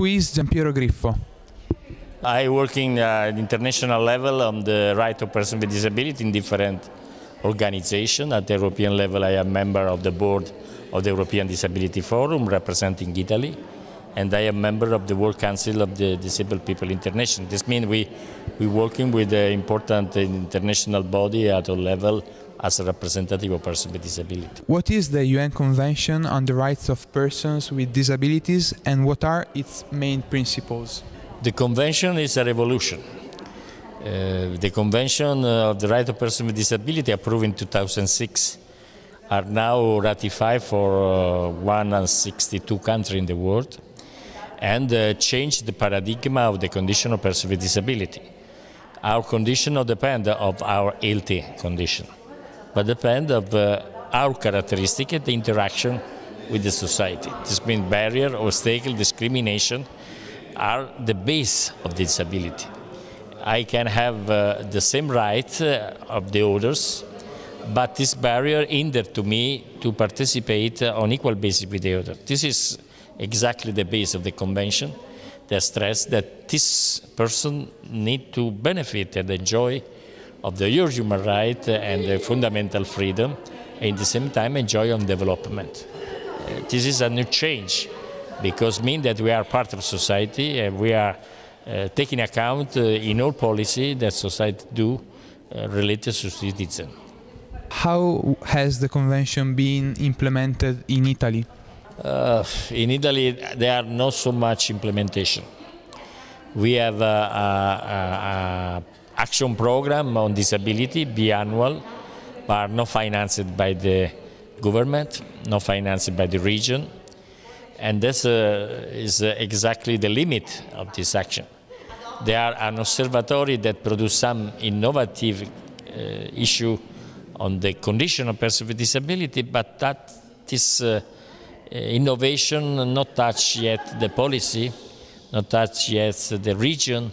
Who is Giampiero Griffo? I work in uh, international level on the right of person with disability in different organizations. At the European level, I am member of the board of the European Disability Forum representing Italy and I am member of the World Council of the Disabled People International. This means we we working with an important international body at all level as a representative of persons with disability. What is the UN Convention on the Rights of Persons with Disabilities and what are its main principles? The convention is a revolution. Uh, the Convention of the Right of Persons with Disability approved in 2006 are now ratified for uh, 162 countries in the world and uh, change the paradigm of the condition of person with disability. Our condition not depend of our healthy condition, but depend of uh, our characteristic and the interaction with the society. This means barrier, obstacle, discrimination are the base of the disability. I can have uh, the same right uh, of the others, but this barrier hinder to me to participate on equal basis with the other. This is exactly the base of the convention They stress that this person need to benefit and enjoy of the human right and the fundamental freedom and at the same time enjoy on development. Uh, this is a new change because mean that we are part of society and we are uh, taking account uh, in all policy that society do uh, related to citizens. How has the convention been implemented in Italy? Uh, in Italy, there are not so much implementation. We have an a, a action program on disability, biannual, but not financed by the government, not financed by the region. And this uh, is exactly the limit of this action. There are an observatory that produce some innovative uh, issue on the condition of persons with disability, but that is uh, Eh, innovation not touch yet the policy, not touch yet the region,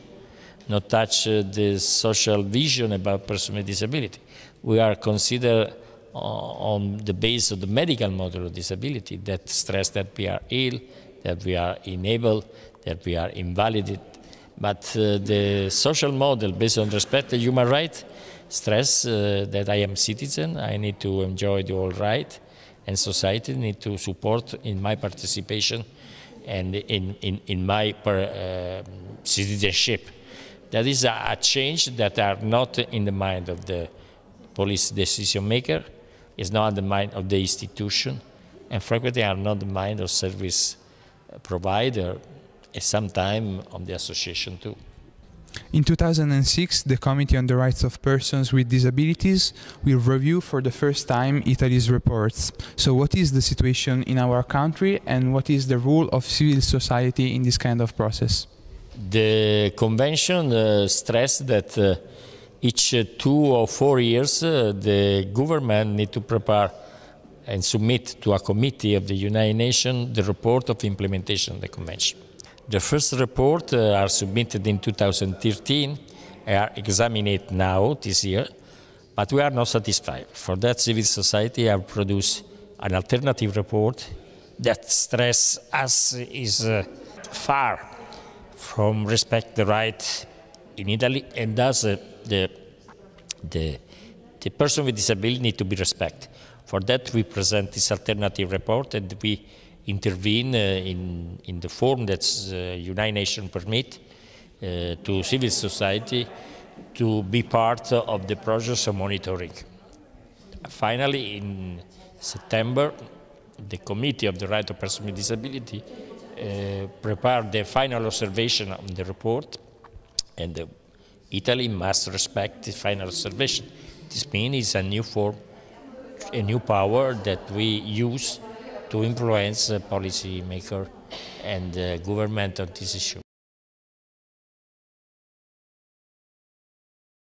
not touch eh, the social vision about person with disability. We are considered uh, on the base of the medical model of disability that stress that we are ill, that we are unable, that we are invalided. But uh, the social model based on respect to human rights stress uh, that I am citizen, I need to enjoy the all right, and society need to support in my participation and in, in, in my per, uh, citizenship. That is a, a, change that are not in the mind of the police decision maker, is not in the mind of the institution, and frequently are not the mind of service provider, and sometimes on the association too. In 2006, the Committee on the Rights of Persons with Disabilities will review for the first time Italy's reports. So, what is the situation in our country and what is the role of civil society in this kind of process? The convention uh, stressed that uh, each uh, two or four years uh, the government need to prepare and submit to a committee of the United Nations the report of implementation of the convention. The first report uh, are submitted in 2013, are examined now this year, but we are not satisfied. For that, civil society have produced an alternative report that stress us is uh, far from respect the right in Italy, and thus uh, the, the, the person with disability need to be respected. For that, we present this alternative report, and we intervene uh, in, in the form that the uh, United Nations permit uh, to civil society to be part of the process of monitoring. Finally, in September, the Committee of the Right of Persons with Disability uh, prepared the final observation on the report, and uh, Italy must respect the final observation. This means it's a new form, a new power that we use to influence policy maker and government on this issue.